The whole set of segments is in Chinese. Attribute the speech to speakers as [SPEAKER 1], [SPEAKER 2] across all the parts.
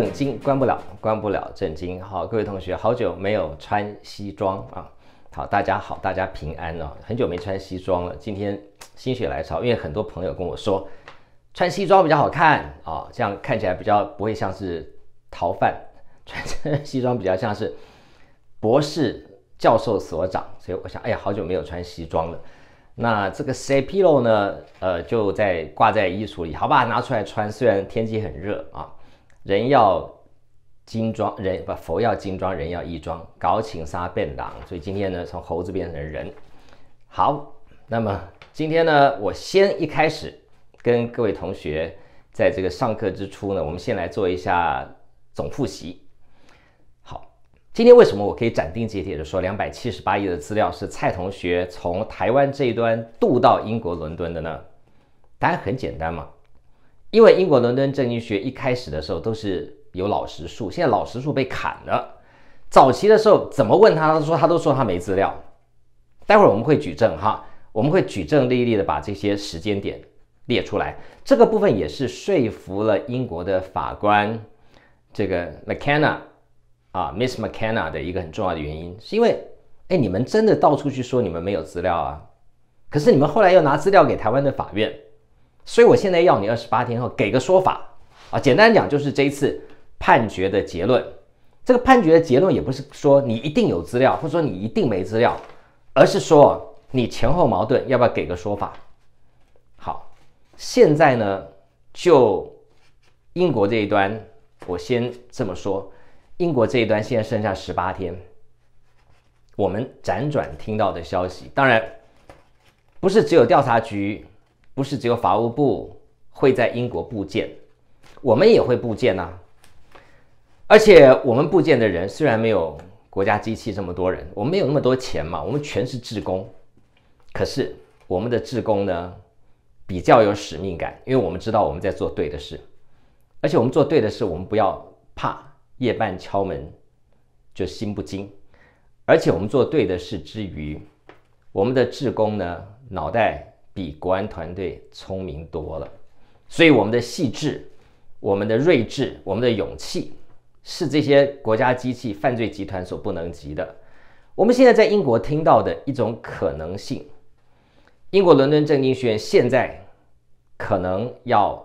[SPEAKER 1] 正经关不了，关不了正经。好，各位同学，好久没有穿西装啊。好，大家好，大家平安哦。很久没穿西装了，今天心血来潮，因为很多朋友跟我说穿西装比较好看啊，这样看起来比较不会像是逃犯，穿西装比较像是博士、教授、所长。所以我想，哎呀，好久没有穿西装了。那这个 CP 喽呢，呃，就在挂在衣橱里，好吧，拿出来穿。虽然天气很热啊。人要金装，人不佛要金装，人要衣装，搞请沙变狼。所以今天呢，从猴子变成人。好，那么今天呢，我先一开始跟各位同学，在这个上课之初呢，我们先来做一下总复习。好，今天为什么我可以斩钉截铁的说，两百七十八页的资料是蔡同学从台湾这一端渡到英国伦敦的呢？答案很简单嘛。因为英国伦敦正经学一开始的时候都是有老实树，现在老实树被砍了。早期的时候怎么问他，他说他都说他没资料。待会儿我们会举证哈，我们会举证例例的把这些时间点列出来。这个部分也是说服了英国的法官这个 McKenna 啊 Miss McKenna 的一个很重要的原因，是因为哎你们真的到处去说你们没有资料啊，可是你们后来又拿资料给台湾的法院。所以我现在要你二十八天后给个说法啊！简单讲就是这一次判决的结论。这个判决的结论也不是说你一定有资料，或者说你一定没资料，而是说你前后矛盾，要不要给个说法？好，现在呢，就英国这一端，我先这么说。英国这一端现在剩下十八天。我们辗转听到的消息，当然不是只有调查局。不是只有法务部会在英国布件，我们也会布件呐。而且我们布件的人虽然没有国家机器这么多人，我们没有那么多钱嘛，我们全是志工。可是我们的职工呢，比较有使命感，因为我们知道我们在做对的事。而且我们做对的事，我们不要怕夜半敲门就心不惊。而且我们做对的事之余，我们的职工呢，脑袋。比国安团队聪明多了，所以我们的细致、我们的睿智、我们的勇气，是这些国家机器、犯罪集团所不能及的。我们现在在英国听到的一种可能性：英国伦敦政经学院现在可能要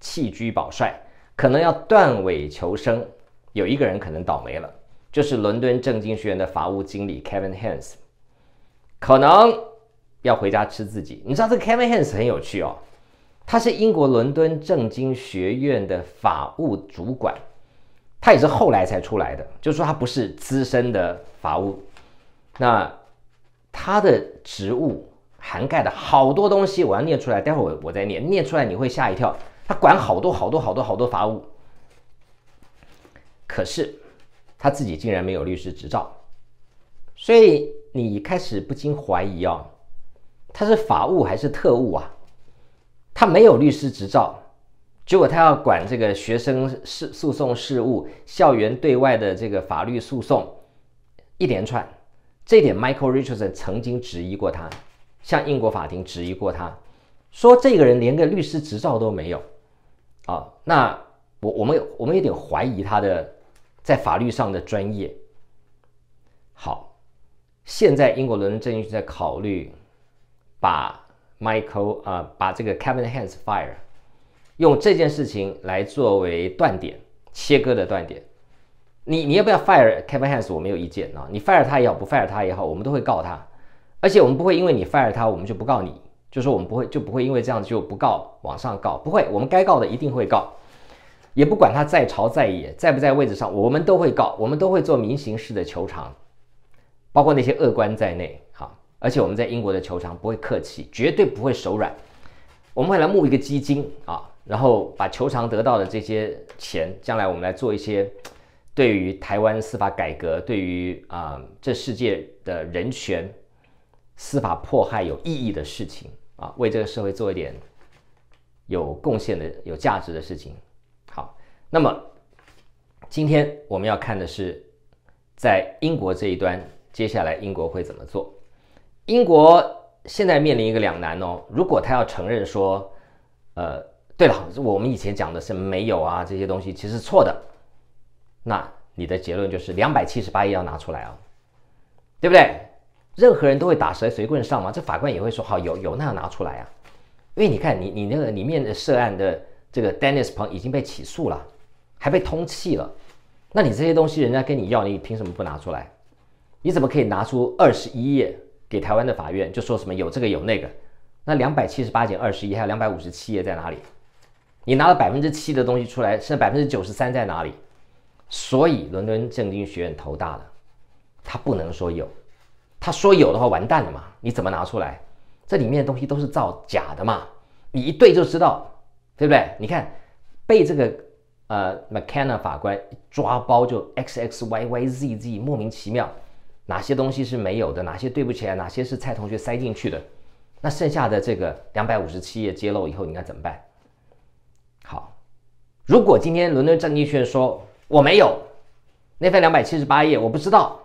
[SPEAKER 1] 弃车保帅，可能要断尾求生。有一个人可能倒霉了，就是伦敦政经学院的法务经理 Kevin h a n s 可能。要回家吃自己。你知道这个 Kevin h a n s 很有趣哦，他是英国伦敦政经学院的法务主管，他也是后来才出来的，就是说他不是资深的法务。那他的职务涵盖的好多东西，我要念出来，待会儿我我再念，念出来你会吓一跳。他管好多好多好多好多法务，可是他自己竟然没有律师执照，所以你开始不禁怀疑哦。他是法务还是特务啊？他没有律师执照，结果他要管这个学生事诉讼事务、校园对外的这个法律诉讼，一连串，这点 Michael Richardson 曾经质疑过他，向英国法庭质疑过他，说这个人连个律师执照都没有啊。那我我们我们有点怀疑他的在法律上的专业。好，现在英国伦敦正在考虑。把 Michael 啊，把这个 Kevin Hans fire，用这件事情来作为断点，切割的断点。你你要不要 fire Kevin Hans，我没有意见啊。你 fire 他也好，不 fire 他也好，我们都会告他。而且我们不会因为你 fire 他，我们就不告你，就是我们不会就不会因为这样就不告往上告，不会，我们该告的一定会告，也不管他在朝在野在不在位置上，我们都会告，我们都会做明刑式的求偿，包括那些恶官在内。而且我们在英国的球场不会客气，绝对不会手软。我们会来募一个基金啊，然后把球场得到的这些钱，将来我们来做一些对于台湾司法改革、对于啊这世界的人权司法迫害有意义的事情啊，为这个社会做一点有贡献的、有价值的事情。好，那么今天我们要看的是在英国这一端，接下来英国会怎么做？英国现在面临一个两难哦，如果他要承认说，呃，对了，我们以前讲的是没有啊，这些东西其实错的，那你的结论就是两百七十八页要拿出来哦，对不对？任何人都会打蛇随棍上吗？这法官也会说，好，有有那要拿出来啊，因为你看你你那个里面的涉案的这个 Dennis 朋已经被起诉了，还被通气了，那你这些东西人家跟你要，你凭什么不拿出来？你怎么可以拿出二十一页？给台湾的法院就说什么有这个有那个，那两百七十八减二十一还有两百五十七页在哪里？你拿了百分之七的东西出来，剩百分之九十三在哪里？所以伦敦政经学院头大了，他不能说有，他说有的话完蛋了嘛？你怎么拿出来？这里面的东西都是造假的嘛？你一对就知道，对不对？你看被这个呃 McKenna 法官抓包就 X X Y Y Z Z 莫名其妙。哪些东西是没有的？哪些对不起？来，哪些是蔡同学塞进去的？那剩下的这个两百五十七页揭露以后，你应该怎么办？好，如果今天伦敦证劵说我没有那份两百七十八页，我不知道，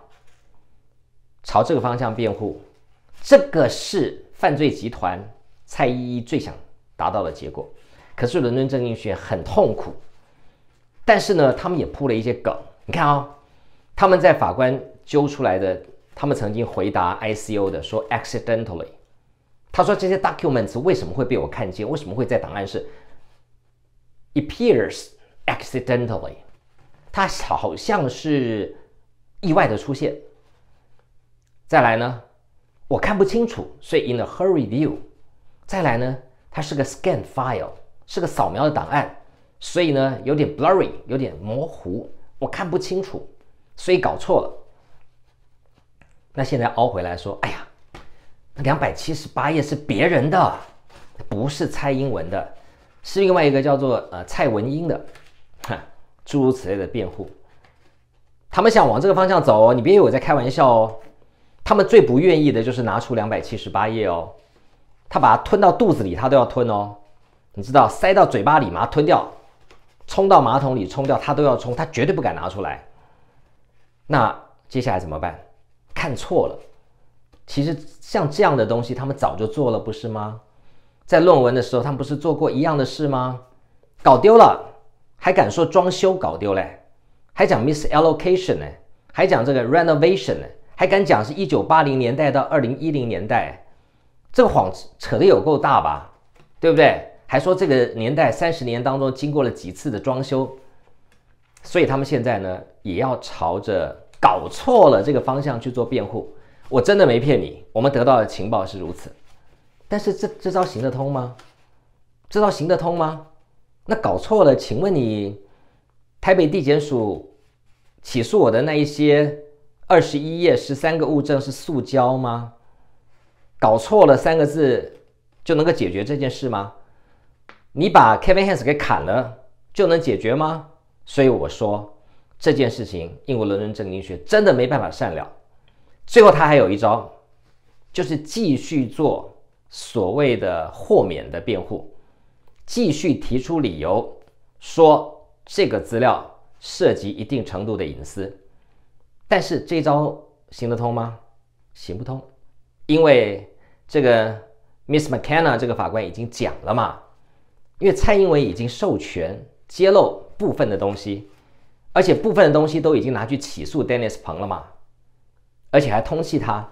[SPEAKER 1] 朝这个方向辩护，这个是犯罪集团蔡依依最想达到的结果。可是伦敦证劵很痛苦，但是呢，他们也铺了一些梗。你看啊，他们在法官。揪出来的，他们曾经回答 ICO 的说，accidentally。他说这些 documents 为什么会被我看见？为什么会在档案室？appears accidentally。它好像是意外的出现。再来呢，我看不清楚，所以 in a hurry view。再来呢，它是个 scan file，是个扫描的档案，所以呢有点 blurry，有点模糊，我看不清楚，所以搞错了。那现在凹回来说，哎呀，两百七十八页是别人的，不是蔡英文的，是另外一个叫做呃蔡文英的，哈，诸如此类的辩护。他们想往这个方向走，你别以为我在开玩笑哦。他们最不愿意的就是拿出两百七十八页哦，他把它吞到肚子里，他都要吞哦。你知道塞到嘴巴里嘛，吞掉，冲到马桶里冲掉，他都要冲，他绝对不敢拿出来。那接下来怎么办？看错了，其实像这样的东西，他们早就做了，不是吗？在论文的时候，他们不是做过一样的事吗？搞丢了，还敢说装修搞丢嘞？还讲 misallocation 呢？还讲这个 renovation 呢？还敢讲是一九八零年代到二零一零年代？这个谎扯的有够大吧？对不对？还说这个年代三十年当中经过了几次的装修，所以他们现在呢也要朝着。搞错了这个方向去做辩护，我真的没骗你，我们得到的情报是如此。但是这这招行得通吗？这招行得通吗？那搞错了，请问你台北地检署起诉我的那一些二十一页十三个物证是塑胶吗？搞错了三个字就能够解决这件事吗？你把 Kevin h a n s 给砍了就能解决吗？所以我说。这件事情，英国伦敦政经学真的没办法善了。最后，他还有一招，就是继续做所谓的豁免的辩护，继续提出理由说这个资料涉及一定程度的隐私。但是这招行得通吗？行不通，因为这个 Miss McKenna 这个法官已经讲了嘛，因为蔡英文已经授权揭露部分的东西。而且部分的东西都已经拿去起诉 Dennis 朋了嘛，而且还通缉他。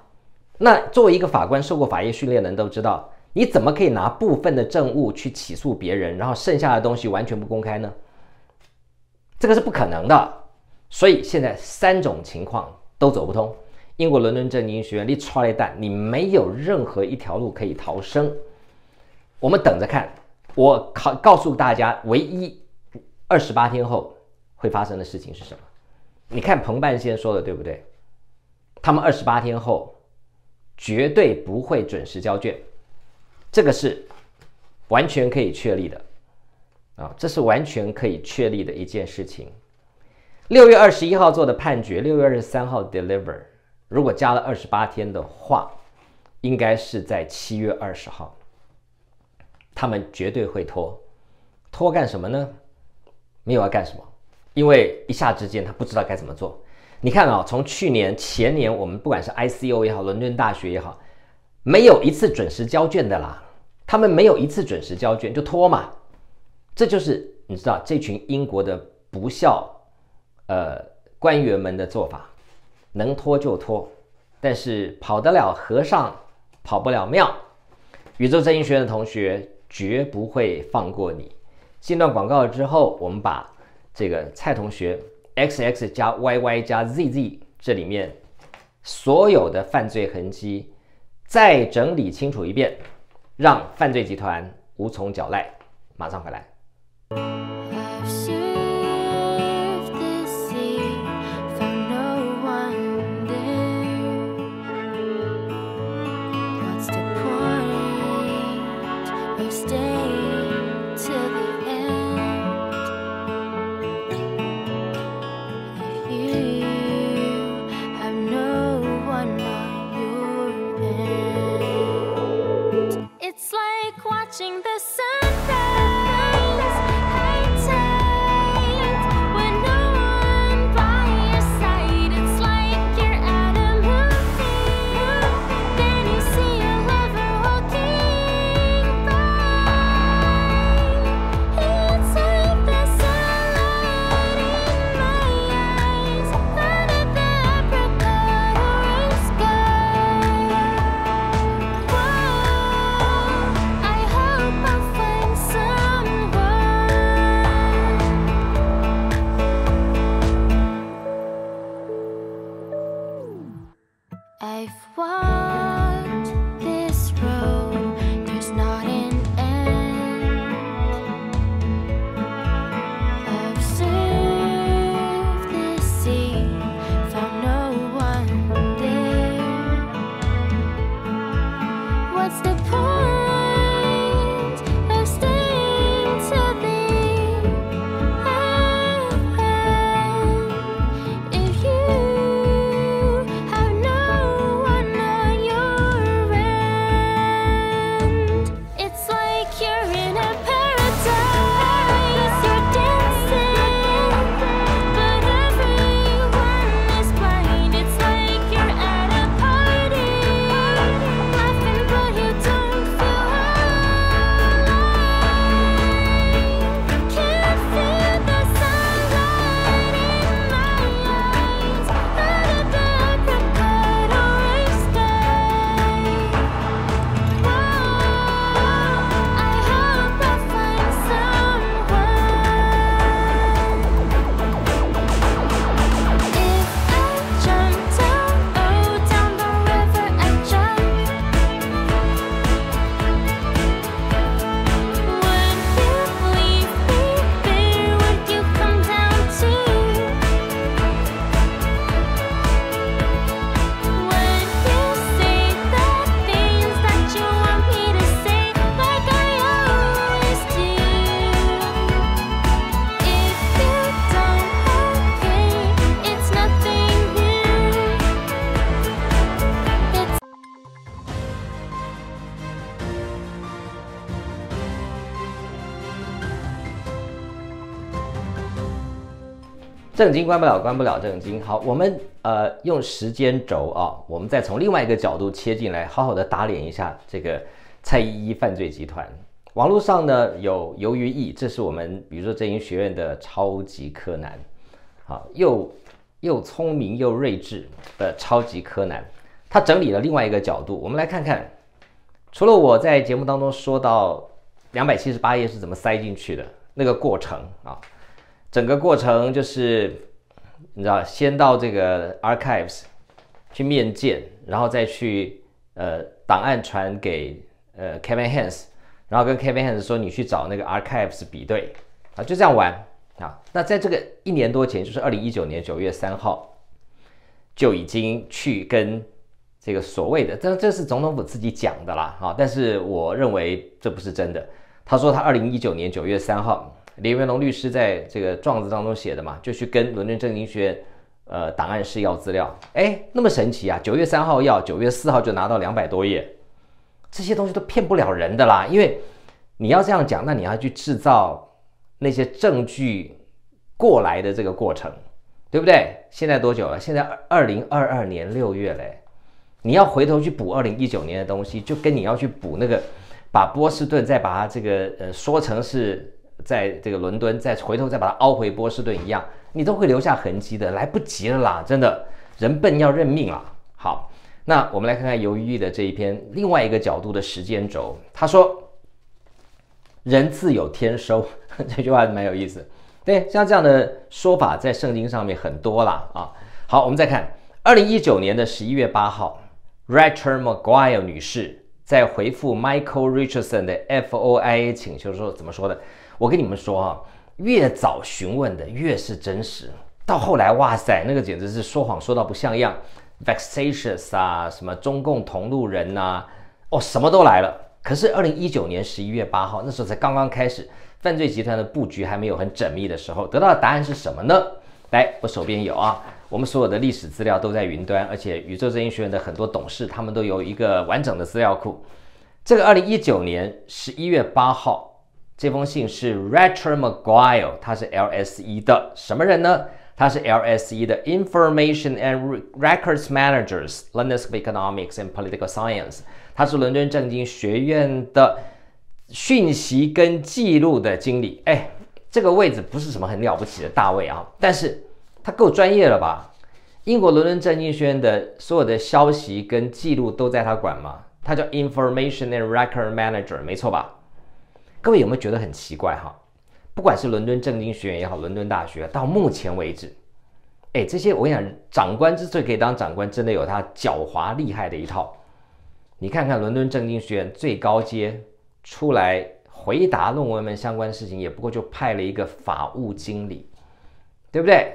[SPEAKER 1] 那作为一个法官，受过法医训练的人都知道，你怎么可以拿部分的证物去起诉别人，然后剩下的东西完全不公开呢？这个是不可能的。所以现在三种情况都走不通。英国伦敦政经学院，你穿越蛋，你没有任何一条路可以逃生。我们等着看。我考告诉大家，唯一二十八天后。会发生的事情是什么？你看彭半仙说的对不对？他们二十八天后绝对不会准时交卷，这个是完全可以确立的啊！这是完全可以确立的一件事情。六月二十一号做的判决，六月二十三号 deliver，如果加了二十八天的话，应该是在七月二十号。他们绝对会拖，拖干什么呢？没有要干什么。因为一下之间他不知道该怎么做，你看啊，从去年前年，我们不管是 I C O 也好，伦敦大学也好，没有一次准时交卷的啦。他们没有一次准时交卷就拖嘛，这就是你知道这群英国的不孝呃官员们的做法，能拖就拖。但是跑得了和尚跑不了庙，宇宙真音学院的同学绝不会放过你。这段广告之后，我们把。这个蔡同学，X X 加 Y Y 加 Z Z，这里面所有的犯罪痕迹再整理清楚一遍，让犯罪集团无从狡赖。马上回来。正经关不了，关不了正经。好，我们呃用时间轴啊，我们再从另外一个角度切进来，好好的打脸一下这个蔡依依犯罪集团。网络上呢有由于意，这是我们比如说正音学院的超级柯南，好又又聪明又睿智的超级柯南。他整理了另外一个角度，我们来看看，除了我在节目当中说到两百七十八页是怎么塞进去的那个过程啊。整个过程就是，你知道，先到这个 Archives 去面见，然后再去呃档案传给呃 Kevin Hens，然后跟 Kevin Hens 说你去找那个 Archives 比对啊，就这样玩啊。那在这个一年多前，就是二零一九年九月三号，就已经去跟这个所谓的，这这是总统府自己讲的啦，哈，但是我认为这不是真的。他说他二零一九年九月三号。李元龙律师在这个状子当中写的嘛，就去跟伦敦正经学，呃，档案室要资料。哎，那么神奇啊！九月三号要，九月四号就拿到两百多页，这些东西都骗不了人的啦。因为你要这样讲，那你要去制造那些证据过来的这个过程，对不对？现在多久了？现在二零二二年六月嘞，你要回头去补二零一九年的东西，就跟你要去补那个把波士顿再把它这个呃说成是。在这个伦敦，再回头再把它凹回波士顿一样，你都会留下痕迹的，来不及了啦！真的人笨要认命啦。好，那我们来看看犹豫的这一篇另外一个角度的时间轴。他说：“人自有天收。”这句话蛮有意思。对，像这样的说法在圣经上面很多啦。啊。好，我们再看二零一九年的十一月八号，Rachel McGuire 女士在回复 Michael Richardson 的 FOIA 请求时候怎么说的？我跟你们说啊，越早询问的越是真实。到后来，哇塞，那个简直是说谎说到不像样，vexatious 啊，什么中共同路人呐，哦，什么都来了。可是二零一九年十一月八号，那时候才刚刚开始，犯罪集团的布局还没有很缜密的时候，得到的答案是什么呢？来，我手边有啊，我们所有的历史资料都在云端，而且宇宙真经学院的很多董事他们都有一个完整的资料库。这个二零一九年十一月八号。这封信是 r a c h a e Maguire，他是 LSE 的什么人呢？他是 LSE 的 Information and Records Managers, London Economics and Political Science。他是伦敦政经学院的讯息跟记录的经理。哎，这个位置不是什么很了不起的大位啊，但是他够专业了吧？英国伦敦政经学院的所有的消息跟记录都在他管吗？他叫 Information and Record Manager，没错吧？各位有没有觉得很奇怪哈？不管是伦敦政经学院也好，伦敦大学到目前为止，哎，这些我跟你讲，长官之所以可以当长官，真的有他狡猾厉害的一套。你看看伦敦政经学院最高阶出来回答论文们相关的事情，也不过就派了一个法务经理，对不对？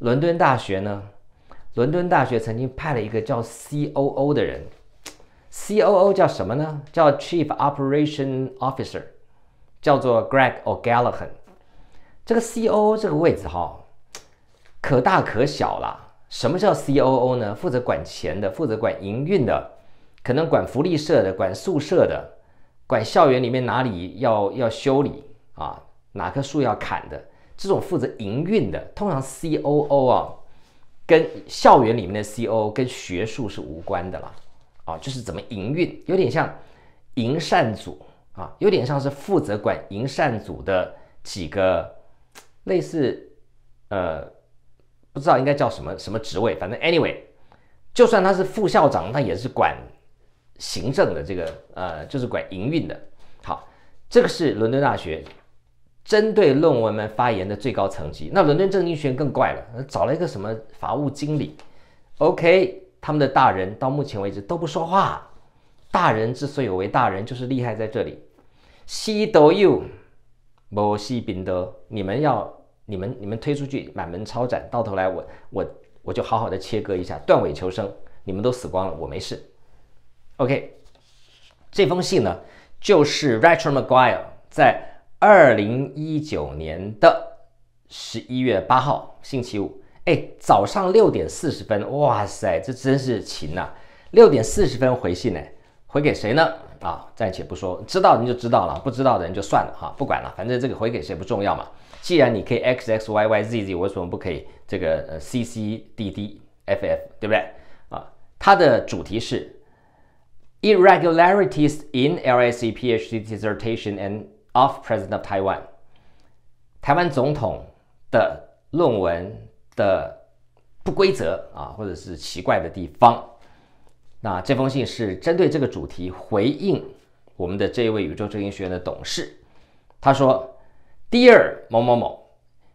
[SPEAKER 1] 伦敦大学呢？伦敦大学曾经派了一个叫 COO 的人，COO 叫什么呢？叫 Chief Operation Officer。叫做 Greg O'Gallaghan，这个 COO 这个位置哈，可大可小啦。什么叫 COO 呢？负责管钱的，负责管营运的，可能管福利社的，管宿舍的，管校园里面哪里要要修理啊，哪棵树要砍的，这种负责营运的，通常 COO 啊，跟校园里面的 COO 跟学术是无关的啦，啊，就是怎么营运，有点像营善组。啊，有点像是负责管营善组的几个类似，呃，不知道应该叫什么什么职位，反正 anyway，就算他是副校长，他也是管行政的这个，呃，就是管营运的。好，这个是伦敦大学针对论文们发言的最高层级。那伦敦政经学院更怪了，找了一个什么法务经理，OK，他们的大人到目前为止都不说话。大人之所以为大人，就是厉害在这里。西德又，摩西宾得，你们要你们你们推出去满门抄斩，到头来我我我就好好的切割一下，断尾求生，你们都死光了，我没事。OK，这封信呢，就是 r a c h o e l McGuire 在二零一九年的十一月八号星期五，哎，早上六点四十分，哇塞，这真是勤呐，六点四十分回信呢，回给谁呢？啊，暂且不说，知道人就知道了，不知道人就算了哈，不管了，反正这个回给谁不重要嘛。既然你可以 X X Y Y Z Z，为什么不可以这个 C C D D F F，对不对？啊，它的主题是 Irregularities in L S C P H D Dissertation and of President of Taiwan。台湾总统的论文的不规则啊，或者是奇怪的地方。那这封信是针对这个主题回应我们的这一位宇宙精英学院的董事，他说，Dear 某某某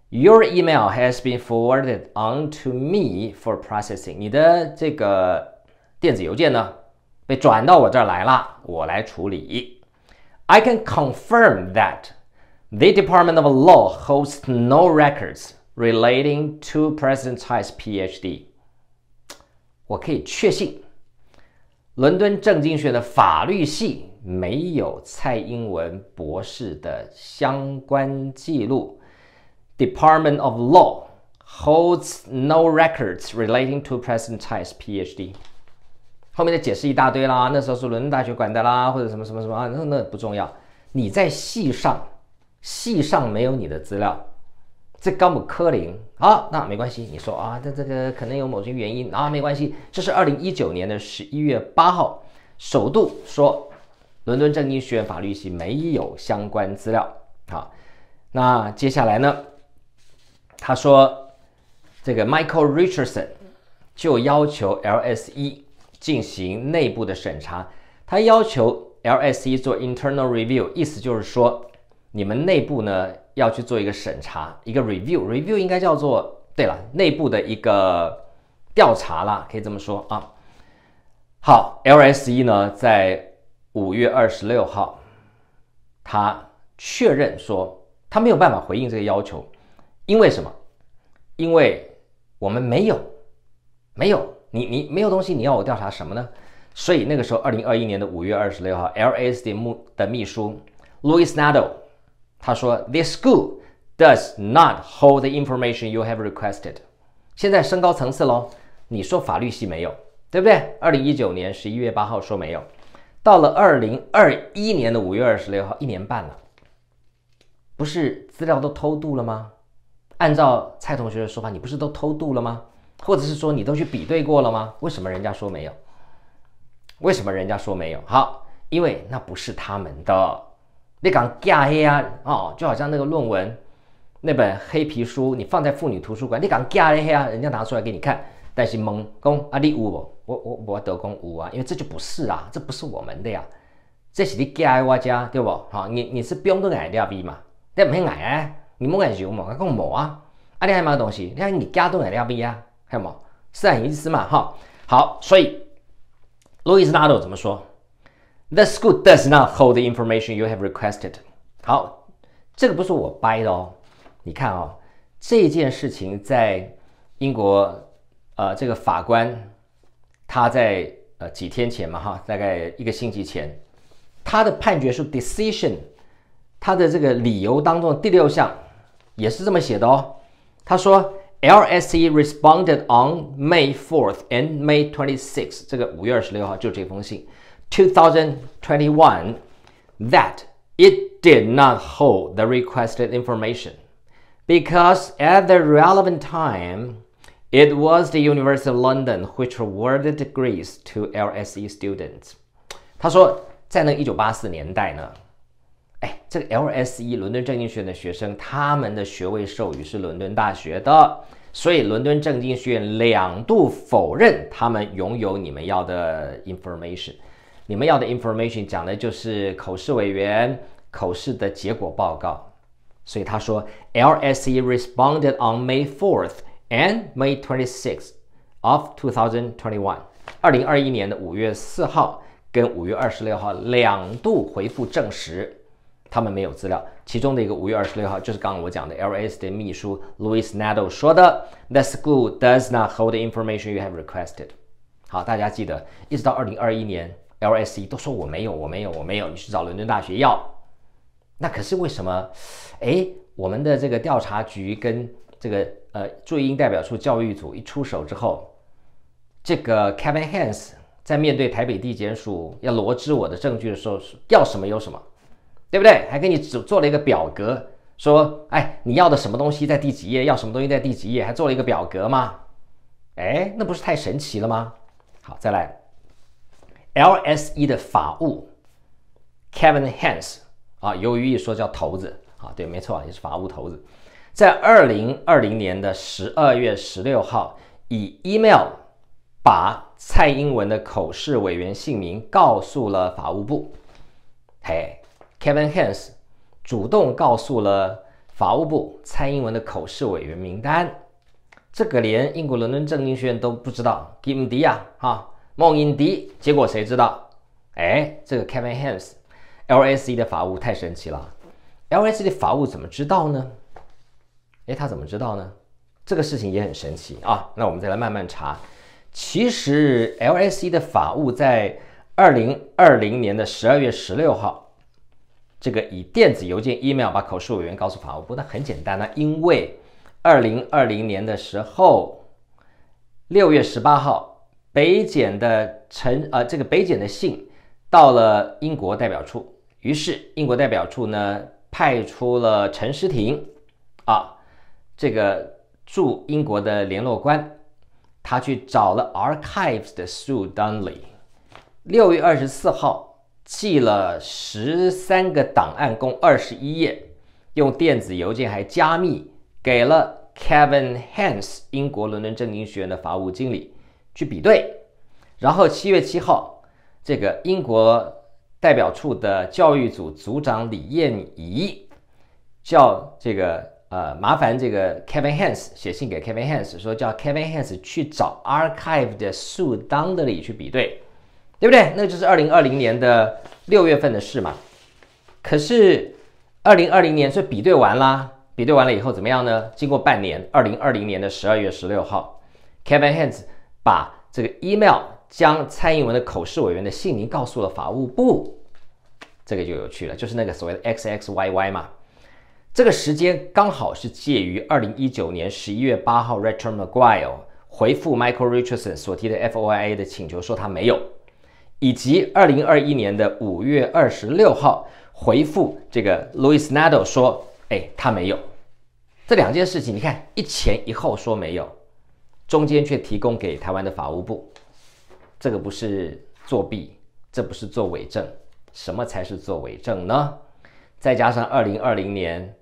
[SPEAKER 1] ，Your email has been forwarded on to me for processing。你的这个电子邮件呢，被转到我这儿来了，我来处理。I can confirm that the Department of Law holds no records relating to President Chai's PhD。我可以确信。伦敦政经学的法律系没有蔡英文博士的相关记录。Department of Law holds no records relating to President Tsai's PhD。后面的解释一大堆啦，那时候是伦敦大学管的啦，或者什么什么什么啊，那那不重要。你在系上，系上没有你的资料。这高姆科林，好，那没关系。你说啊，这这个可能有某些原因啊，没关系。这是二零一九年的十一月八号，首度说，伦敦政经学院法律系没有相关资料。好，那接下来呢？他说，这个 Michael Richardson 就要求 LSE 进行内部的审查。他要求 LSE 做 internal review，意思就是说，你们内部呢？要去做一个审查，一个 review，review 应该叫做对了，内部的一个调查啦，可以这么说啊。好，LSE 呢，在五月二十六号，他确认说他没有办法回应这个要求，因为什么？因为我们没有，没有，你你没有东西，你要我调查什么呢？所以那个时候，二零二一年的五月二十六号，LSE 的秘的秘书 Louis Nadel。他说：“This school does not hold the information you have requested。”现在升高层次喽，你说法律系没有，对不对？二零一九年十一月八号说没有，到了二零二一年的五月二十六号，一年半了，不是资料都偷渡了吗？按照蔡同学的说法，你不是都偷渡了吗？或者是说你都去比对过了吗？为什么人家说没有？为什么人家说没有？好，因为那不是他们的。你敢嫁的黑啊，哦，就好像那个论文，那本黑皮书，你放在妇女图书馆，你敢嫁的黑啊，人家拿出来给你看，但是蒙公啊，你有不？我我我得公有啊，因为这就不是啊，这不是我们的呀，这是你嫁的我家，对不？好，你你是兵跟矮脚鳖嘛，你唔系矮哎，你懵眼熊嘛，我讲无啊，啊你系咩东西？你看你假都矮脚鳖啊，系冇？是很意思嘛，哈。好，所以路易斯·拉德怎么说？The school does not hold the information you have requested。好，这个不是我掰的哦。你看啊，这件事情在英国，呃，这个法官他在呃几天前嘛，哈，大概一个星期前，他的判决书 decision，他的这个理由当中第六项也是这么写的哦。他说，LSE responded on May fourth and May twenty-six，这个五月二十六号就这封信。2021 that it did not hold the requested information because at the relevant time, it was the University of London which awarded degrees to LSE students。他说，在那1984年代呢，哎，这个 LSE 伦敦政经学院的学生，他们的学位授予是伦敦大学的，所以伦敦政经学院两度否认他们拥有你们要的 information。你们要的 information 讲的就是口试委员口试的结果报告，所以他说 LSE responded on May 4th and May 26 of 2021，二零二一年的五月四号跟五月二十六号两度回复证实他们没有资料，其中的一个五月二十六号就是刚刚我讲的 LSE 的秘书 Louis Nettle 说的，That school does not hold the information you have requested。好，大家记得一直到二零二一年。LSE 都说我没有，我没有，我没有。你去找伦敦大学要，那可是为什么？哎，我们的这个调查局跟这个呃驻英代表处教育组一出手之后，这个 Kevin h a n s 在面对台北地检署要罗织我的证据的时候，要什么有什么，对不对？还给你做做了一个表格，说哎你要的什么东西在第几页，要什么东西在第几页，还做了一个表格吗？哎，那不是太神奇了吗？好，再来。LSE 的法务 Kevin h a n s 啊，由于一说叫头子啊，对，没错也是法务头子。在二零二零年的十二月十六号，以 email 把蔡英文的口试委员姓名告诉了法务部。嘿，Kevin h a n s 主动告诉了法务部蔡英文的口试委员名单，这个连英国伦敦政经学院都不知道，给不敌呀，哈。孟英迪，结果谁知道？哎，这个 Kevin h a n s l s e 的法务太神奇了。LSE 的法务怎么知道呢？哎，他怎么知道呢？这个事情也很神奇啊。那我们再来慢慢查。其实 LSE 的法务在二零二零年的十二月十六号，这个以电子邮件 email 把口述委员告诉法务部。那很简单啊，因为二零二零年的时候，六月十八号。北检的陈呃，这个北检的信到了英国代表处，于是英国代表处呢派出了陈诗婷啊，这个驻英国的联络官，他去找了 archives 的 Sudanley，e 六月二十四号寄了十三个档案，共二十一页，用电子邮件还加密，给了 Kevin h a n s 英国伦敦政经学院的法务经理。去比对，然后七月七号，这个英国代表处的教育组组长李艳怡叫这个呃麻烦这个 Kevin h a n s 写信给 Kevin h a n s 说叫 Kevin h a n s 去找 Archive 的 Sue d 苏当 l y 去比对，对不对？那就是二零二零年的六月份的事嘛。可是二零二零年是比对完啦，比对完了以后怎么样呢？经过半年，二零二零年的十二月十六号，Kevin h a n s 把这个 email 将蔡英文的口试委员的姓名告诉了法务部，这个就有趣了，就是那个所谓的 X X Y Y 嘛，这个时间刚好是介于二零一九年十一月八号 r e t a r o McGuire 回复 Michael Richardson 所提的 FOIA 的请求说他没有，以及二零二一年的五月二十六号回复这个 Louis Nadel 说，哎，他没有，这两件事情你看一前一后说没有。中间却提供给台湾的法务部，这个不是作弊，这不是作伪证，什么才是作伪证呢？再加上二零二零年，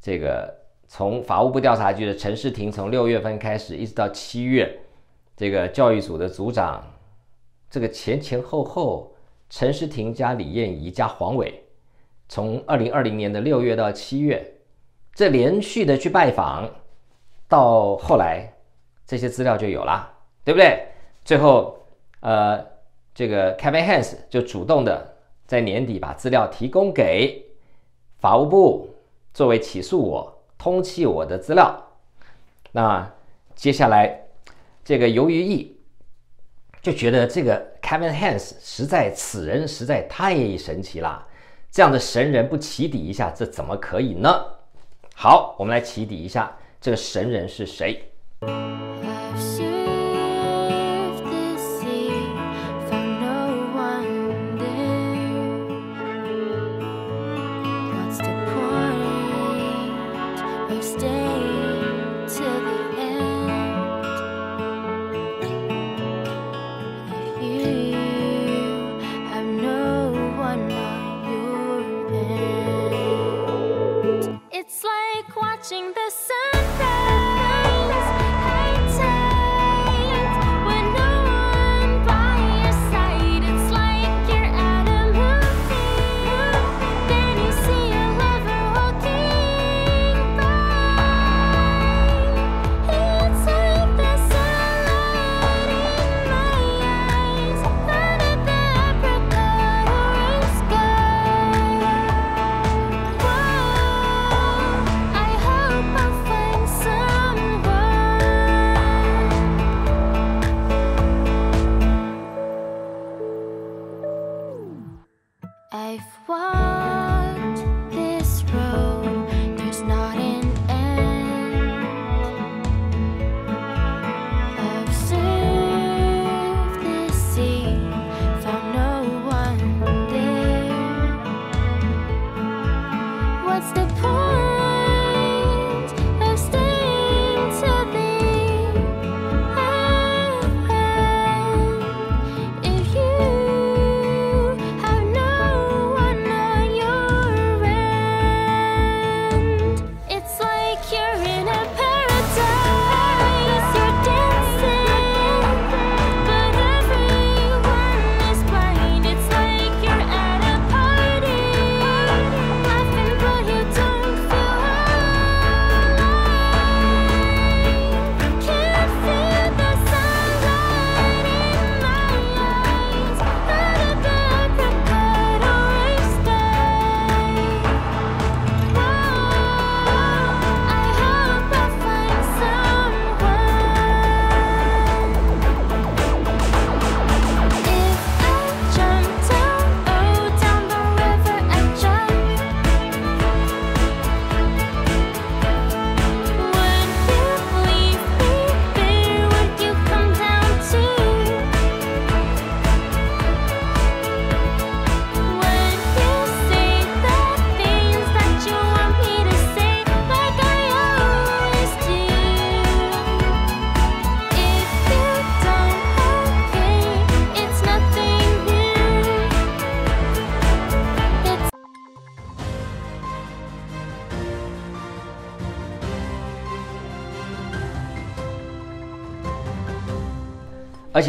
[SPEAKER 1] 这个从法务部调查局的陈世庭从六月份开始，一直到七月，这个教育组的组长，这个前前后后，陈世庭加李艳仪加黄伟，从二零二零年的六月到七月，这连续的去拜访，到后来。这些资料就有了，对不对？最后，呃，这个 Kevin h a n s 就主动的在年底把资料提供给法务部，作为起诉我、通缉我的资料。那接下来，这个由于意就觉得这个 Kevin h a n s 实在此人实在太神奇了，这样的神人不起底一下，这怎么可以呢？好，我们来起底一下这个神人是谁。I've seen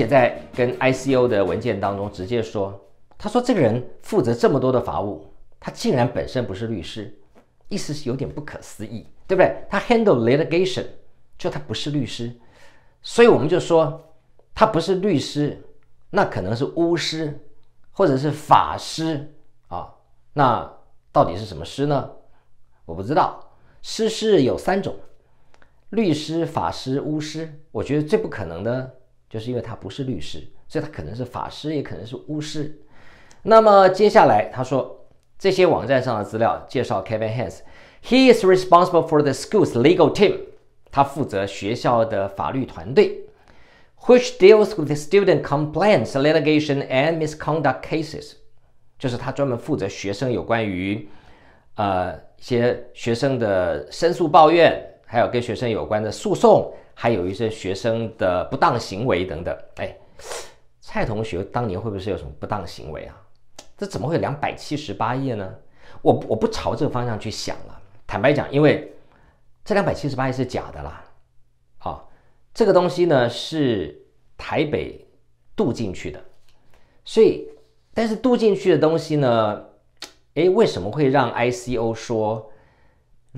[SPEAKER 1] 且在跟 ICO 的文件当中直接说，他说这个人负责这么多的法务，他竟然本身不是律师，意思是有点不可思议，对不对？他 handle litigation，就他不是律师，所以我们就说他不是律师，那可能是巫师或者是法师啊？那到底是什么师呢？我不知道，师是有三种，律师、法师、巫师。我觉得最不可能的。就是因为他不是律师，所以他可能是法师，也可能是巫师。那么接下来他说，这些网站上的资料介绍 Kevin has，n he is responsible for the school's legal team，他负责学校的法律团队，which deals with student complaints, litigation and misconduct cases，就是他专门负责学生有关于，呃，一些学生的申诉、抱怨。还有跟学生有关的诉讼，还有一些学生的不当行为等等。哎，蔡同学当年会不会是有什么不当行为啊？这怎么会有两百七十八页呢？我我不朝这个方向去想了。坦白讲，因为这两百七十八页是假的啦。好，这个东西呢是台北镀进去的，所以但是镀进去的东西呢，哎，为什么会让 ICO 说？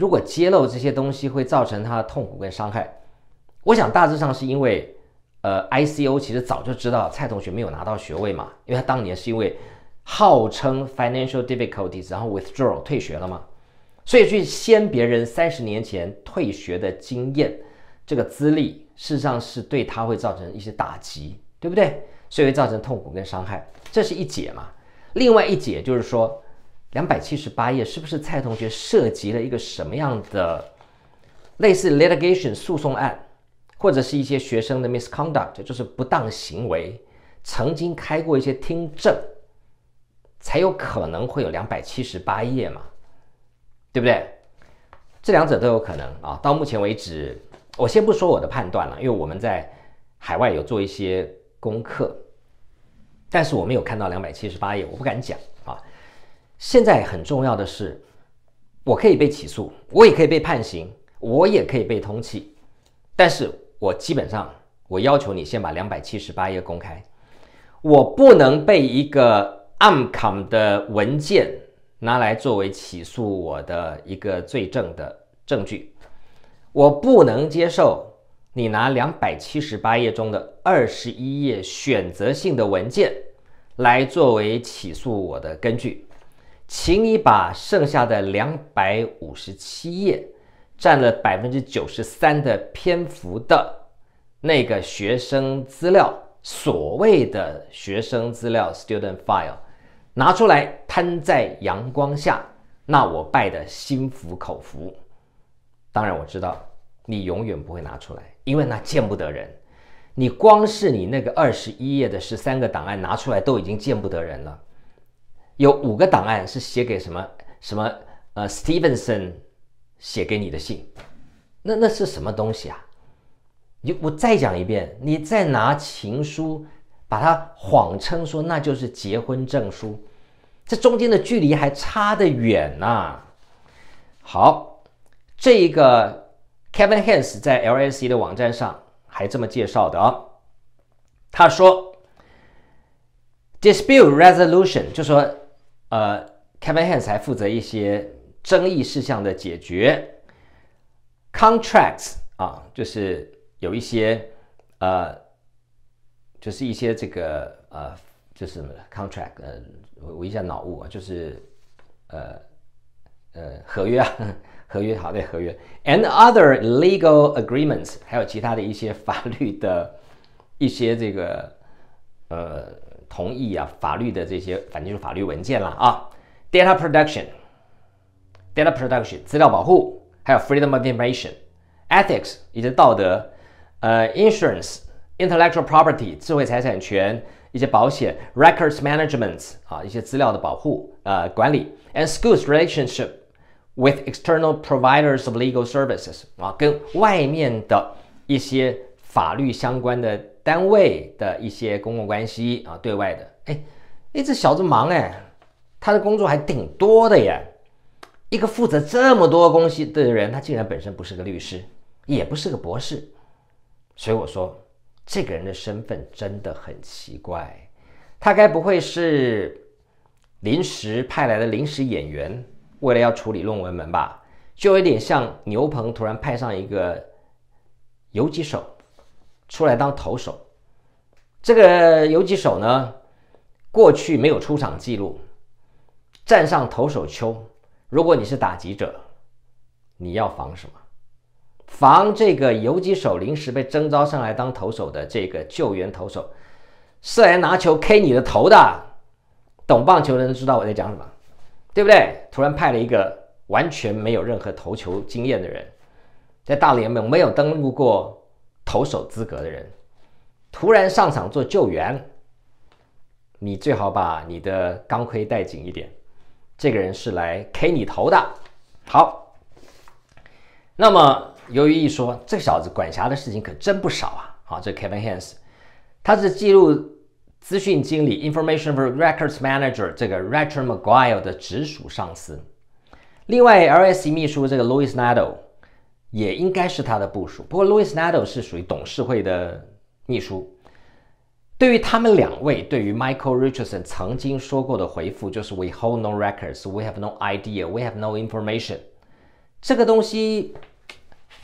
[SPEAKER 1] 如果揭露这些东西会造成他的痛苦跟伤害，我想大致上是因为，呃，ICO 其实早就知道蔡同学没有拿到学位嘛，因为他当年是因为号称 financial difficulties，然后 withdraw 退学了嘛，所以去掀别人三十年前退学的经验，这个资历事实上是对他会造成一些打击，对不对？所以会造成痛苦跟伤害，这是一解嘛。另外一解就是说。两百七十八页，是不是蔡同学涉及了一个什么样的类似 litigation 诉讼案，或者是一些学生的 misconduct，就是不当行为，曾经开过一些听证，才有可能会有两百七十八页嘛？对不对？这两者都有可能啊。到目前为止，我先不说我的判断了，因为我们在海外有做一些功课，但是我没有看到两百七十八页，我不敢讲。现在很重要的是，我可以被起诉，我也可以被判刑，我也可以被通缉。但是我基本上，我要求你先把两百七十八页公开。我不能被一个暗砍的文件拿来作为起诉我的一个罪证的证据。我不能接受你拿两百七十八页中的二十一页选择性的文件来作为起诉我的根据。请你把剩下的两百五十七页，占了百分之九十三的篇幅的那个学生资料，所谓的学生资料 （student file） 拿出来摊在阳光下，那我败的心服口服。当然，我知道你永远不会拿出来，因为那见不得人。你光是你那个二十一页的十三个档案拿出来，都已经见不得人了。有五个档案是写给什么什么呃，Stevenson 写给你的信，那那是什么东西啊？你我再讲一遍，你再拿情书把它谎称说那就是结婚证书，这中间的距离还差得远呢。好，这一个 Kevin h a n s 在 LSE 的网站上还这么介绍的啊，他说，Dispute Resolution 就说。呃，Kevin h a n s 还负责一些争议事项的解决，contracts 啊，就是有一些呃，就是一些这个呃，就是 contract，呃，我一下脑雾啊，就是呃呃，合约啊，合约，好对，合约，and other legal agreements，还有其他的一些法律的一些这个呃。同意啊，法律的这些反正就是法律文件了啊。Data production, data production 资料保护，还有 Freedom of Information, ethics 以及道德，呃，Insurance, intellectual property 智慧财产权，一些保险，Records management 啊一些资料的保护，呃，管理，and schools relationship with external providers of legal services 啊，跟外面的一些法律相关的。单位的一些公共关系啊，对外的，哎，哎，这小子忙哎，他的工作还挺多的呀。一个负责这么多东西的人，他竟然本身不是个律师，也不是个博士，所以我说这个人的身份真的很奇怪。他该不会是临时派来的临时演员，为了要处理论文门吧？就有点像牛棚突然派上一个游击手。出来当投手，这个游击手呢，过去没有出场记录，站上投手丘。如果你是打击者，你要防什么？防这个游击手临时被征召上来当投手的这个救援投手，是来拿球 K 你的头的。懂棒球的人知道我在讲什么，对不对？突然派了一个完全没有任何投球经验的人，在大联盟没有登陆过。投手资格的人突然上场做救援，你最好把你的钢盔戴紧一点。这个人是来 K 你头的。好，那么由于一说这小子管辖的事情可真不少啊。好，这 Kevin Hens，他是记录资讯经理 （Information Records Manager） 这个 Richard Maguire 的直属上司。另外，LSE 秘书这个 Louis Nadel。也应该是他的部署。不过，Louis Nado 是属于董事会的秘书。对于他们两位，对于 Michael Richardson 曾经说过的回复，就是 "We hold no records, we have no idea, we have no information"，这个东西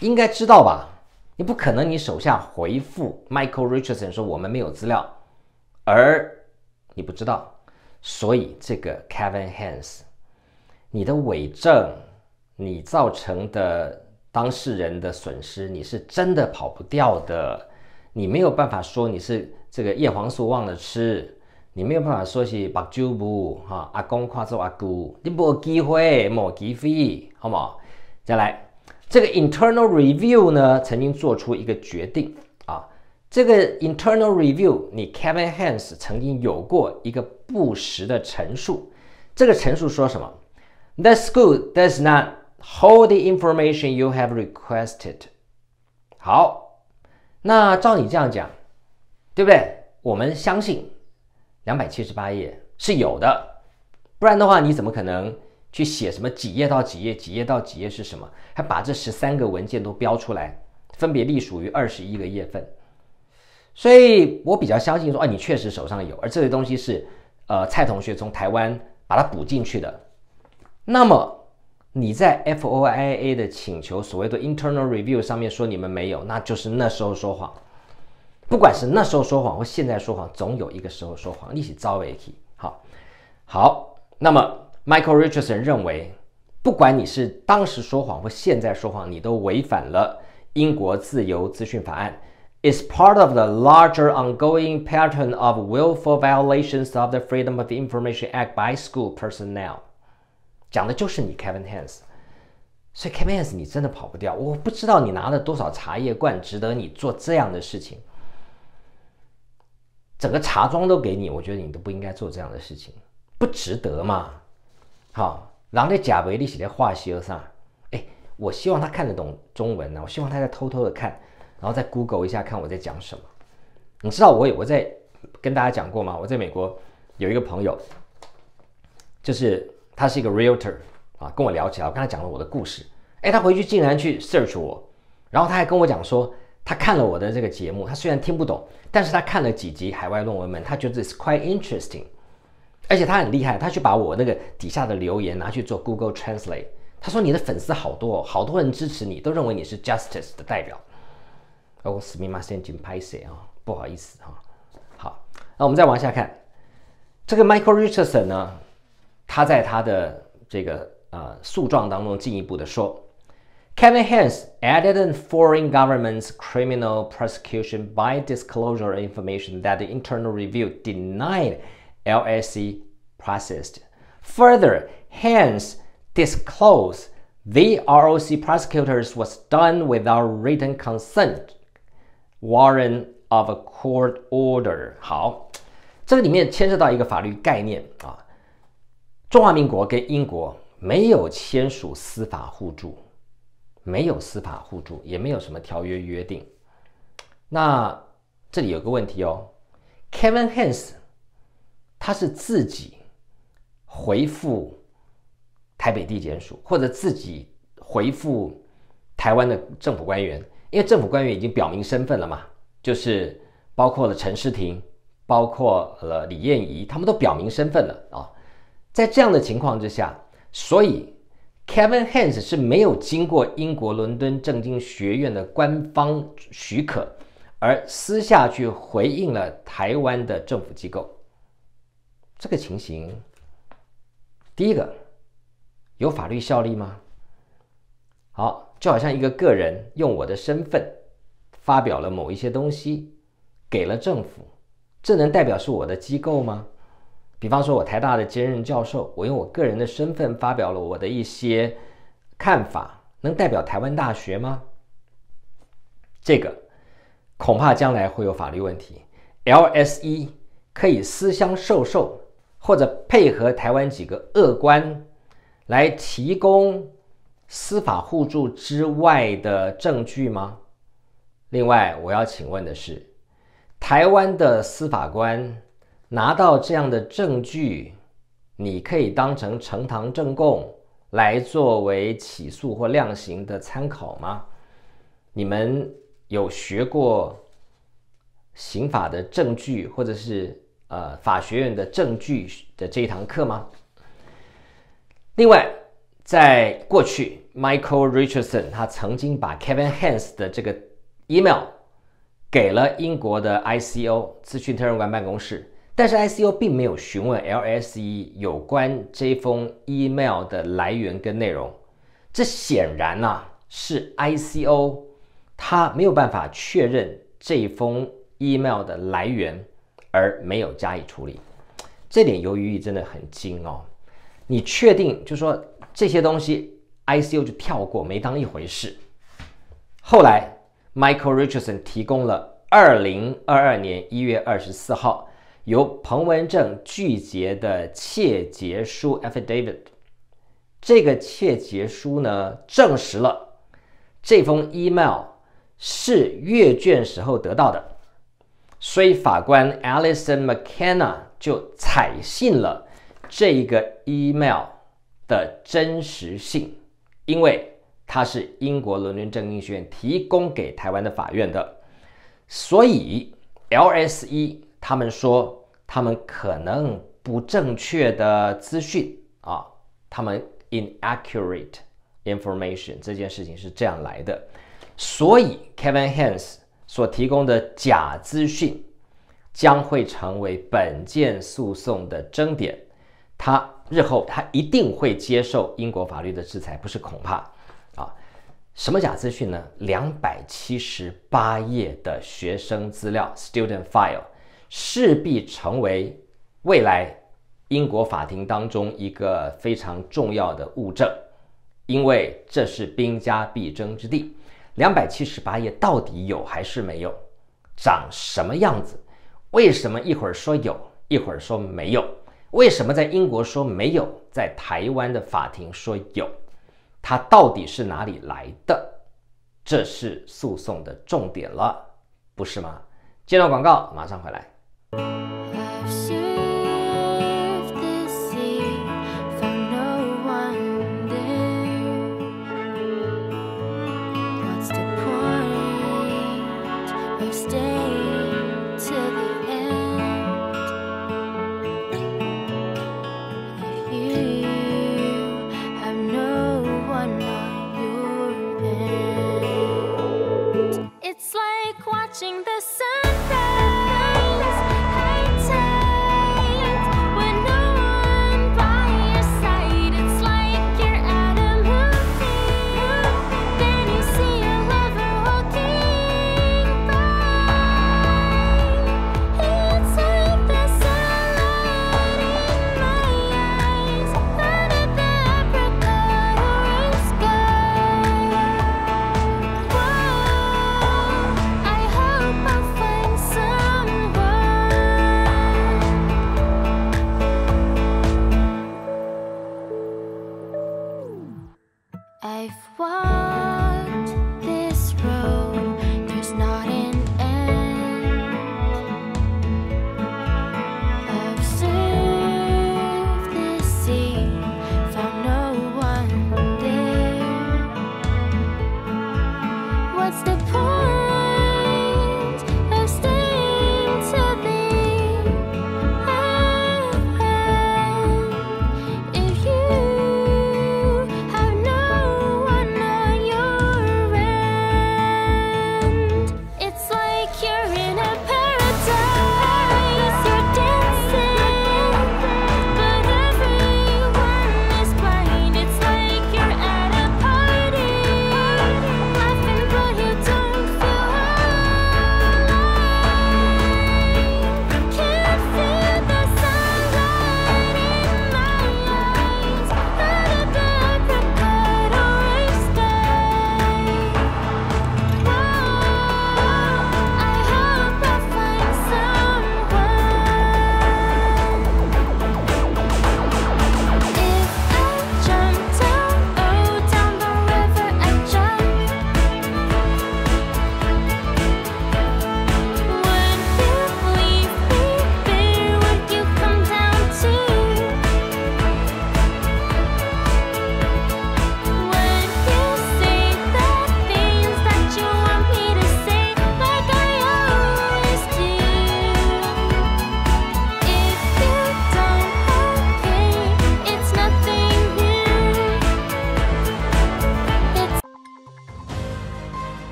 [SPEAKER 1] 应该知道吧？你不可能，你手下回复 Michael Richardson 说我们没有资料，而你不知道。所以，这个 Kevin h a n s 你的伪证，你造成的。当事人的损失，你是真的跑不掉的。你没有办法说你是这个叶黄素忘了吃，你没有办法说是白酒不哈，阿公夸做阿姑，你没机会，没机会，好冇？再来，这个 internal review 呢，曾经做出一个决定啊。这个 internal review，你 Kevin h a n s 曾经有过一个不实的陈述。这个陈述说什么 t h e s c h o o l d o e s not. Hold the information you have requested。好，那照你这样讲，对不对？我们相信两百七十八页是有的，不然的话，你怎么可能去写什么几页到几页，几页到几页是什么？还把这十三个文件都标出来，分别隶属于二十一个月份？所以我比较相信说，啊，你确实手上有，而这些东西是，呃，蔡同学从台湾把它补进去的。那么。你在 FOIA 的请求，所谓的 internal review 上面说你们没有，那就是那时候说谎。不管是那时候说谎或现在说谎，总有一个时候说谎，你是遭雷劈。好，好，那么 Michael Richardson 认为，不管你是当时说谎或现在说谎，你都违反了英国自由资讯法案。It's part of the larger ongoing pattern of willful violations of the Freedom of Information Act by school personnel. 讲的就是你 Kevin h a n s 所以 Kevin h a n s 你真的跑不掉。我不知道你拿了多少茶叶罐值得你做这样的事情，整个茶庄都给你，我觉得你都不应该做这样的事情，不值得嘛。好，然后那假维利写在画皮上。哎，我希望他看得懂中文呢。我希望他在偷偷的看，然后再 Google 一下看我在讲什么。你知道我有我在跟大家讲过吗？我在美国有一个朋友，就是。他是一个 realtor 啊，跟我聊起来，我跟他讲了我的故事，哎，他回去竟然去 search 我，然后他还跟我讲说，他看了我的这个节目，他虽然听不懂，但是他看了几集海外论文们，他觉得 is t quite interesting，而且他很厉害，他去把我那个底下的留言拿去做 Google Translate，他说你的粉丝好多，好多人支持你，都认为你是 justice 的代表，哦，括 Smith、m a s e n i n p e 啊，不好意思啊。好，那我们再往下看，这个 Michael Richardson 呢？他在他的这个呃诉状当中进一步的说，Kevin Hans added a foreign government's criminal prosecution by disclosure information that the Internal Review denied LSC processed. Further, Hans disclosed the ROC prosecutors was done without written consent warrant of a court order。好，这个里面牵涉到一个法律概念啊。中华民国跟英国没有签署司法互助，没有司法互助，也没有什么条约约定。那这里有个问题哦，Kevin h a n e s 他是自己回复台北地检署，或者自己回复台湾的政府官员，因为政府官员已经表明身份了嘛，就是包括了陈世廷，包括了李燕仪，他们都表明身份了啊。在这样的情况之下，所以 Kevin h a n e s 是没有经过英国伦敦政经学院的官方许可，而私下去回应了台湾的政府机构。这个情形，第一个有法律效力吗？好，就好像一个个人用我的身份发表了某一些东西，给了政府，这能代表是我的机构吗？比方说，我台大的兼任教授，我用我个人的身份发表了我的一些看法，能代表台湾大学吗？这个恐怕将来会有法律问题。LSE 可以私相授受，或者配合台湾几个恶官来提供司法互助之外的证据吗？另外，我要请问的是，台湾的司法官？拿到这样的证据，你可以当成呈堂证供来作为起诉或量刑的参考吗？你们有学过刑法的证据，或者是呃法学院的证据的这一堂课吗？另外，在过去，Michael Richardson 他曾经把 Kevin h a n s 的这个 email 给了英国的 ICO 资讯特任官办公室。但是 ICO 并没有询问 LSE 有关这封 email 的来源跟内容，这显然啊是 ICO 他没有办法确认这封 email 的来源而没有加以处理，这点犹于真的很精哦。你确定就说这些东西 ICO 就跳过没当一回事？后来 Michael Richardson 提供了二零二二年一月二十四号。由彭文正拒绝的窃结书 （affidavit），这个窃结书呢，证实了这封 email 是阅卷时候得到的，所以法官 Alison McKenna 就采信了这个 email 的真实性，因为它是英国伦敦政经学院提供给台湾的法院的，所以 LSE。他们说，他们可能不正确的资讯啊，他们 inaccurate information 这件事情是这样来的，所以 Kevin h a n e s 所提供的假资讯将会成为本件诉讼的争点。他日后他一定会接受英国法律的制裁，不是恐怕啊。什么假资讯呢？两百七十八页的学生资料 student file。势必成为未来英国法庭当中一个非常重要的物证，因为这是兵家必争之地。两百七十八页到底有还是没有？长什么样子？为什么一会儿说有，一会儿说没有？为什么在英国说没有，在台湾的法庭说有？它到底是哪里来的？这是诉讼的重点了，不是吗？接到广告，马上回来。I've seen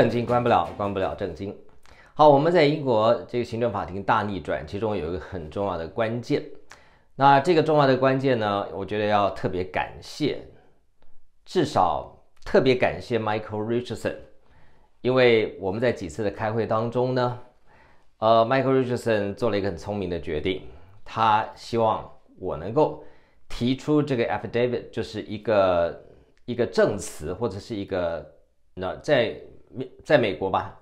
[SPEAKER 1] 震惊，关不了，关不了震惊。好，我们在英国这个行政法庭大逆转，其中有一个很重要的关键。那这个重要的关键呢，我觉得要特别感谢，至少特别感谢 Michael Richardson，因为我们在几次的开会当中呢，呃，Michael Richardson 做了一个很聪明的决定，他希望我能够提出这个 affidavit，就是一个一个证词或者是一个那在。在美国吧，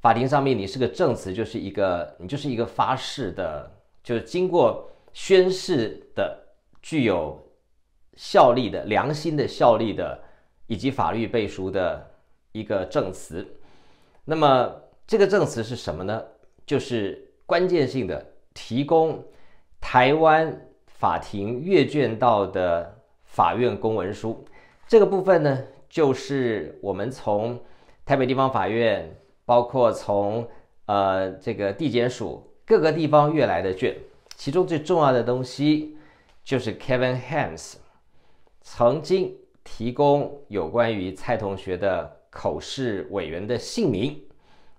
[SPEAKER 1] 法庭上面你是个证词，就是一个你就是一个发誓的，就是经过宣誓的、具有效力的、良心的效力的，以及法律背书的一个证词。那么这个证词是什么呢？就是关键性的，提供台湾法庭阅卷到的法院公文书。这个部分呢，就是我们从。台北地方法院，包括从呃这个地检署各个地方越来的卷，其中最重要的东西就是 Kevin Hames 曾经提供有关于蔡同学的口试委员的姓名，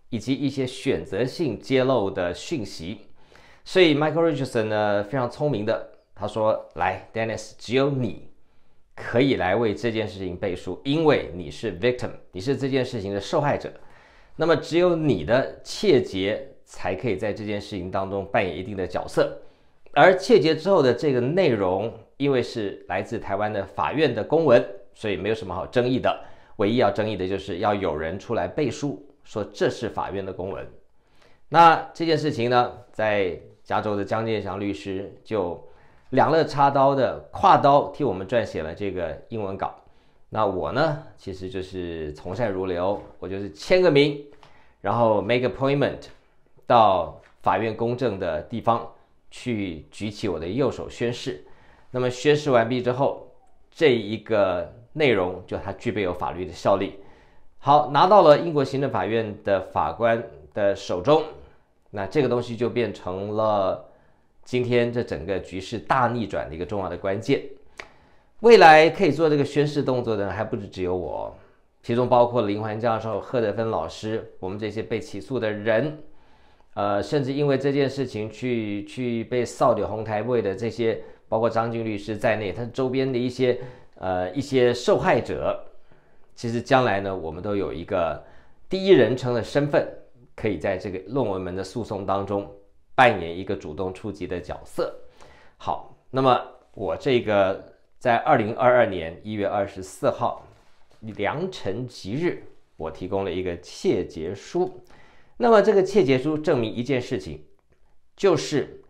[SPEAKER 1] 以及一些选择性揭露的讯息。所以 Michael Richardson 呢非常聪明的，他说：“来，Dennis，只有你。”可以来为这件事情背书，因为你是 victim，你是这件事情的受害者，那么只有你的窃劫才可以在这件事情当中扮演一定的角色，而窃劫之后的这个内容，因为是来自台湾的法院的公文，所以没有什么好争议的，唯一要争议的就是要有人出来背书，说这是法院的公文。那这件事情呢，在加州的江建祥律师就。两肋插刀的跨刀替我们撰写了这个英文稿，那我呢，其实就是从善如流，我就是签个名，然后 make appointment 到法院公证的地方去举起我的右手宣誓，那么宣誓完毕之后，这一个内容就它具备有法律的效力，好，拿到了英国行政法院的法官的手中，那这个东西就变成了。今天这整个局势大逆转的一个重要的关键，未来可以做这个宣誓动作的，还不止只有我，其中包括林环教授、贺德芬老师，我们这些被起诉的人，呃，甚至因为这件事情去去被扫地红台位的这些，包括张军律师在内，他周边的一些呃一些受害者，其实将来呢，我们都有一个第一人称的身份，可以在这个论文门的诉讼当中。扮演一个主动出击的角色。好，那么我这个在二零二二年一月二十四号良辰吉日，我提供了一个窃节书。那么这个窃节书证明一件事情，就是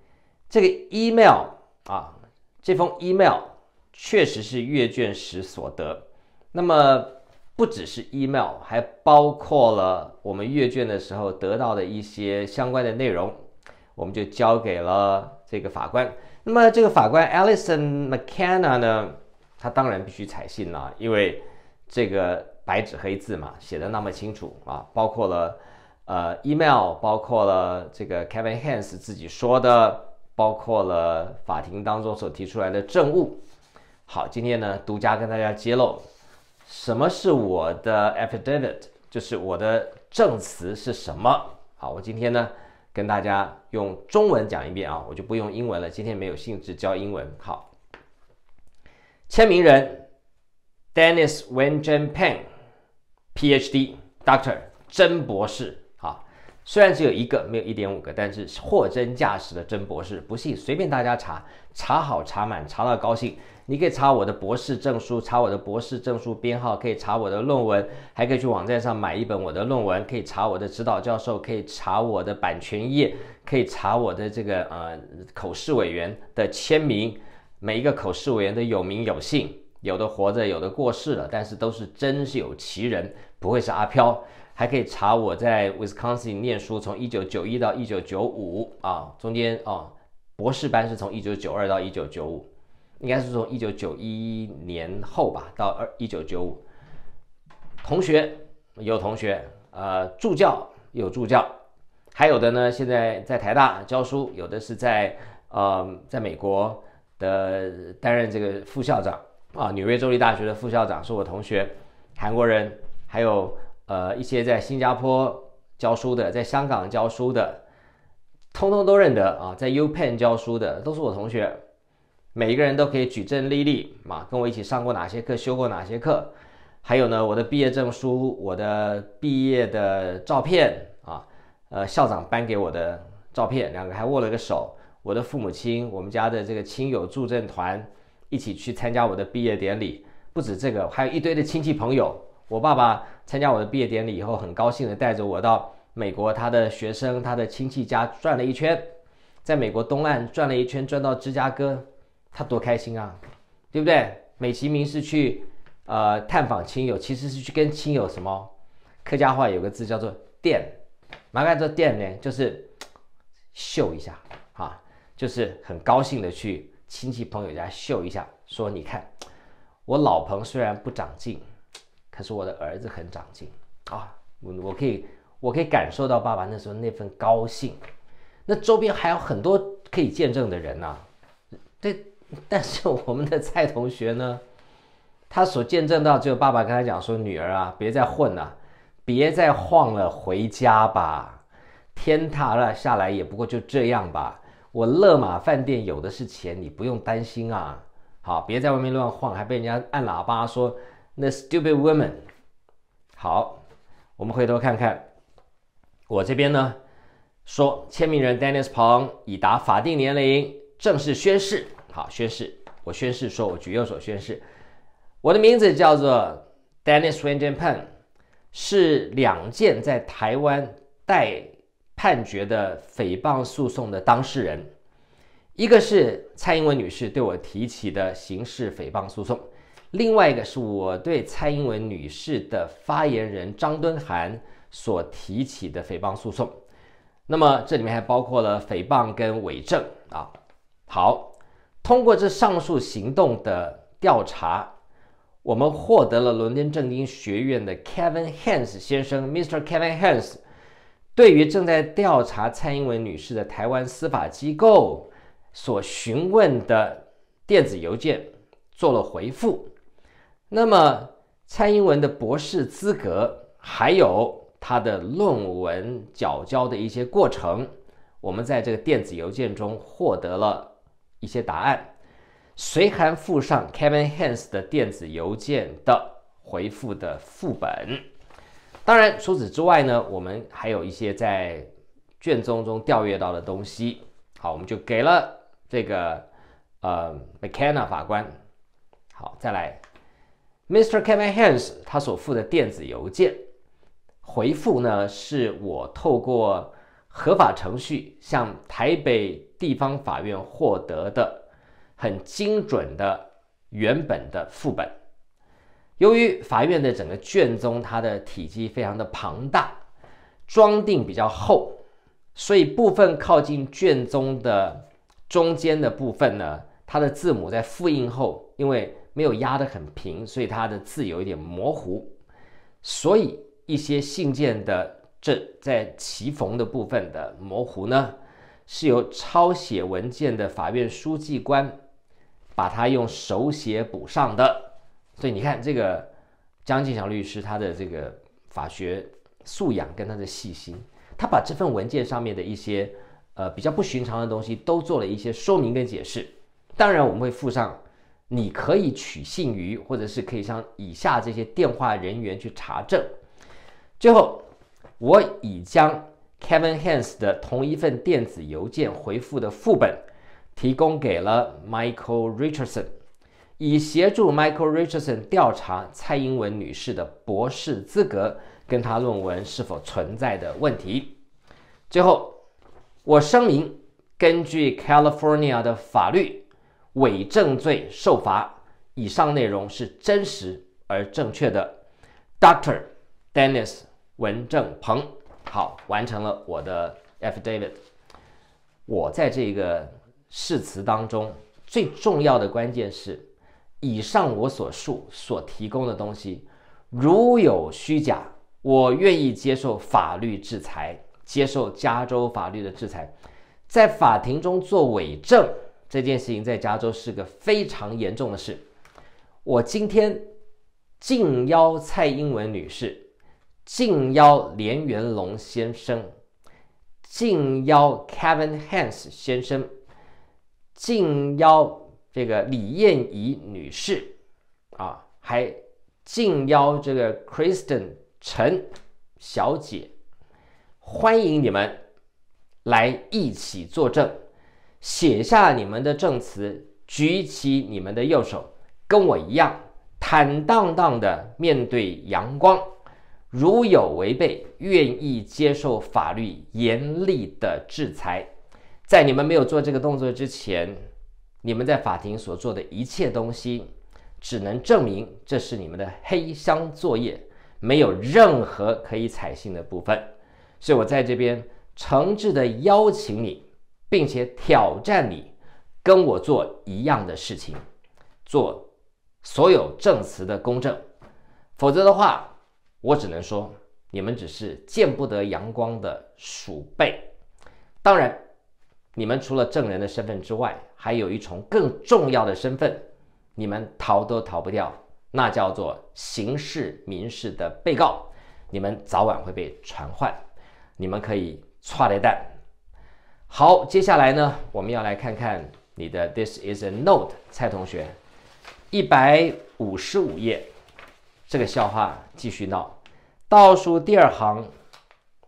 [SPEAKER 1] 这个 email 啊，这封 email 确实是阅卷时所得。那么不只是 email，还包括了我们阅卷的时候得到的一些相关的内容。我们就交给了这个法官。那么这个法官 Alison McKenna 呢？他当然必须采信了，因为这个白纸黑字嘛，写的那么清楚啊，包括了呃 email，包括了这个 Kevin h a n s 自己说的，包括了法庭当中所提出来的证物。好，今天呢，独家跟大家揭露，什么是我的 affidavit，就是我的证词是什么。好，我今天呢。跟大家用中文讲一遍啊，我就不用英文了。今天没有兴致教英文。好，签名人，Dennis Wen j h e n Peng，PhD，Doctor，甄博士。好，虽然只有一个，没有一点五个，但是货真价实的甄博士。不信，随便大家查，查好查满，查到高兴。你可以查我的博士证书，查我的博士证书编号，可以查我的论文，还可以去网站上买一本我的论文。可以查我的指导教授，可以查我的版权页，可以查我的这个呃口试委员的签名。每一个口试委员都有名有姓，有的活着，有的过世了，但是都是真是有其人，不会是阿飘。还可以查我在 Wisconsin 念书，从1991到1995啊，中间啊博士班是从1992到1995。应该是从一九九一年后吧，到二一九九五，同学有同学，呃，助教有助教，还有的呢，现在在台大教书，有的是在呃，在美国的担任这个副校长啊，纽约州立大学的副校长是我同学，韩国人，还有呃一些在新加坡教书的，在香港教书的，通通都认得啊，在 U Penn 教书的都是我同学。每一个人都可以举证例例啊，跟我一起上过哪些课，修过哪些课，还有呢，我的毕业证书，我的毕业的照片啊，呃，校长颁给我的照片，两个还握了个手。我的父母亲，我们家的这个亲友助阵团，一起去参加我的毕业典礼。不止这个，还有一堆的亲戚朋友。我爸爸参加我的毕业典礼以后，很高兴的带着我到美国，他的学生，他的亲戚家转了一圈，在美国东岸转了一圈，转到芝加哥。他多开心啊，对不对？美其名是去呃探访亲友，其实是去跟亲友什么？客家话有个字叫做“电”，麻烦这“电”呢，就是秀一下啊，就是很高兴的去亲戚朋友家秀一下，说你看我老彭虽然不长进，可是我的儿子很长进啊，我我可以我可以感受到爸爸那时候那份高兴，那周边还有很多可以见证的人呐，对。但是我们的蔡同学呢，他所见证到只有爸爸跟他讲说：“女儿啊，别再混了，别再晃了，回家吧。天塌了下来也不过就这样吧。我勒马饭店有的是钱，你不用担心啊。好，别在外面乱晃，还被人家按喇叭说那 stupid woman。好，我们回头看看，我这边呢，说签名人 Dennis 彭已达法定年龄，正式宣誓。”好，宣誓。我宣誓，说我举右手宣誓。我的名字叫做 Dennis w e n j e n p e n 是两件在台湾待判决的诽谤诉讼的当事人。一个是蔡英文女士对我提起的刑事诽谤诉讼，另外一个是我对蔡英文女士的发言人张敦涵所提起的诽谤诉讼。那么这里面还包括了诽谤跟伪证啊。好。通过这上述行动的调查，我们获得了伦敦政经学院的 Kevin h a n s 先生 （Mr. Kevin h a n s 对于正在调查蔡英文女士的台湾司法机构所询问的电子邮件做了回复。那么，蔡英文的博士资格还有她的论文缴交的一些过程，我们在这个电子邮件中获得了。一些答案，随函附上 Kevin h a n s 的电子邮件的回复的副本。当然，除此之外呢，我们还有一些在卷宗中调阅到的东西。好，我们就给了这个呃 McKenna 法官。好，再来，Mr. Kevin h a n s 他所附的电子邮件回复呢，是我透过合法程序向台北。地方法院获得的很精准的原本的副本，由于法院的整个卷宗它的体积非常的庞大，装订比较厚，所以部分靠近卷宗的中间的部分呢，它的字母在复印后，因为没有压的很平，所以它的字有一点模糊，所以一些信件的这在齐缝的部分的模糊呢。是由抄写文件的法院书记官把他用手写补上的，所以你看这个江进强律师他的这个法学素养跟他的细心，他把这份文件上面的一些呃比较不寻常的东西都做了一些说明跟解释。当然我们会附上，你可以取信于或者是可以向以下这些电话人员去查证。最后，我已将。Kevin h a n s 的同一份电子邮件回复的副本，提供给了 Michael Richardson，以协助 Michael Richardson 调查蔡英文女士的博士资格跟她论文是否存在的问题。最后，我声明，根据 California 的法律，伪证罪受罚。以上内容是真实而正确的。Doctor Dennis 文正鹏。好，完成了我的 F David。我在这个誓词当中最重要的关键是，以上我所述所提供的东西如有虚假，我愿意接受法律制裁，接受加州法律的制裁。在法庭中做伪证这件事情在加州是个非常严重的事。我今天敬邀蔡英文女士。敬邀连元龙先生，敬邀 Kevin h a n s 先生，敬邀这个李艳怡女士，啊，还敬邀这个 Kristen 陈小姐，欢迎你们来一起作证，写下你们的证词，举起你们的右手，跟我一样，坦荡荡的面对阳光。如有违背，愿意接受法律严厉的制裁。在你们没有做这个动作之前，你们在法庭所做的一切东西，只能证明这是你们的黑箱作业，没有任何可以采信的部分。所以我在这边诚挚的邀请你，并且挑战你，跟我做一样的事情，做所有证词的公证，否则的话。我只能说，你们只是见不得阳光的鼠辈。当然，你们除了证人的身份之外，还有一重更重要的身份，你们逃都逃不掉，那叫做刑事民事的被告。你们早晚会被传唤，你们可以揣着蛋。好，接下来呢，我们要来看看你的 This is a note，蔡同学，一百五十五页。这个笑话继续闹，倒数第二行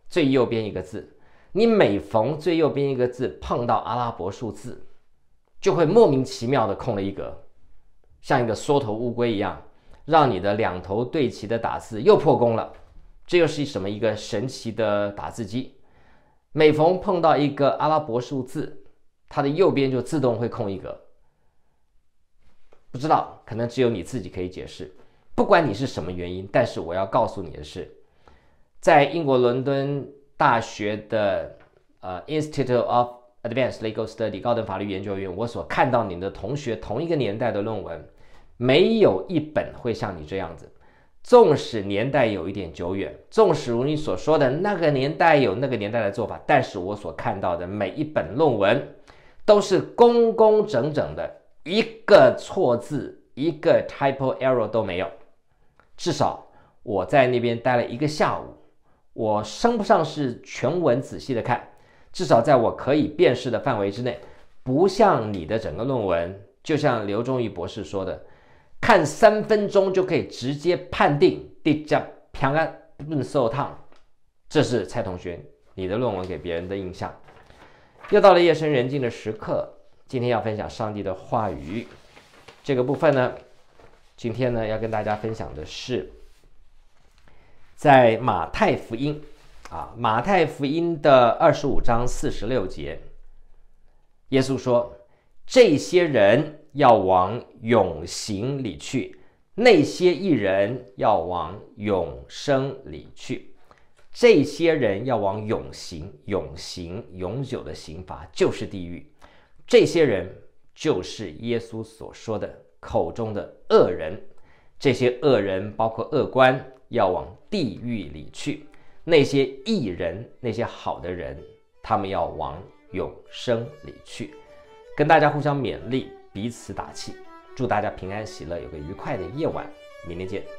[SPEAKER 1] 最右边一个字，你每逢最右边一个字碰到阿拉伯数字，就会莫名其妙的空了一格，像一个缩头乌龟一样，让你的两头对齐的打字又破功了。这又是什么一个神奇的打字机？每逢碰到一个阿拉伯数字，它的右边就自动会空一格。不知道，可能只有你自己可以解释。不管你是什么原因，但是我要告诉你的是，在英国伦敦大学的呃 Institute of Advanced Legal Study 高等法律研究院，我所看到你的同学同一个年代的论文，没有一本会像你这样子。纵使年代有一点久远，纵使如你所说的那个年代有那个年代的做法，但是我所看到的每一本论文都是工工整整的，一个错字、一个 typo error 都没有。至少我在那边待了一个下午，我称不上是全文仔细的看，至少在我可以辨识的范围之内，不像你的整个论文，就像刘忠义博士说的，看三分钟就可以直接判定，这样平安不受烫。这是蔡同学你的论文给别人的印象。又到了夜深人静的时刻，今天要分享上帝的话语这个部分呢。今天呢，要跟大家分享的是，在马太福音啊，马太福音的二十五章四十六节，耶稣说：“这些人要往永行里去，那些一人要往永生里去。这些人要往永行，永行永久的刑罚，就是地狱。这些人就是耶稣所说的。”口中的恶人，这些恶人包括恶官，要往地狱里去；那些义人，那些好的人，他们要往永生里去。跟大家互相勉励，彼此打气，祝大家平安喜乐，有个愉快的夜晚。明天见。